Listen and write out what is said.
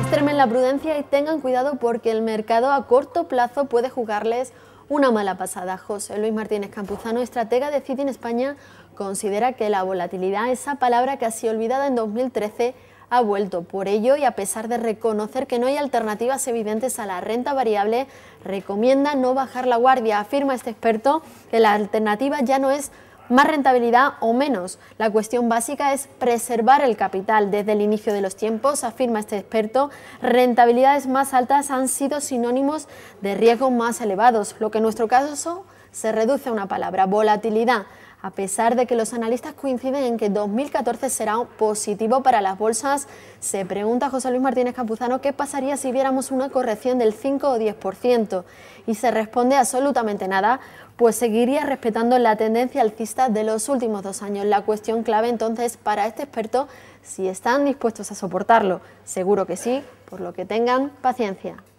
Extremen la prudencia y tengan cuidado porque el mercado a corto plazo puede jugarles una mala pasada. José Luis Martínez Campuzano, estratega de Citi en España, considera que la volatilidad, esa palabra que olvidada en 2013, ha vuelto. Por ello, y a pesar de reconocer que no hay alternativas evidentes a la renta variable, recomienda no bajar la guardia. Afirma este experto que la alternativa ya no es más rentabilidad o menos. La cuestión básica es preservar el capital. Desde el inicio de los tiempos, afirma este experto, rentabilidades más altas han sido sinónimos de riesgos más elevados, lo que en nuestro caso se reduce a una palabra, volatilidad, a pesar de que los analistas coinciden en que 2014 será positivo para las bolsas. Se pregunta José Luis Martínez Campuzano qué pasaría si viéramos una corrección del 5 o 10%. Y se responde absolutamente nada, pues seguiría respetando la tendencia alcista de los últimos dos años. La cuestión clave entonces para este experto, si están dispuestos a soportarlo, seguro que sí, por lo que tengan paciencia.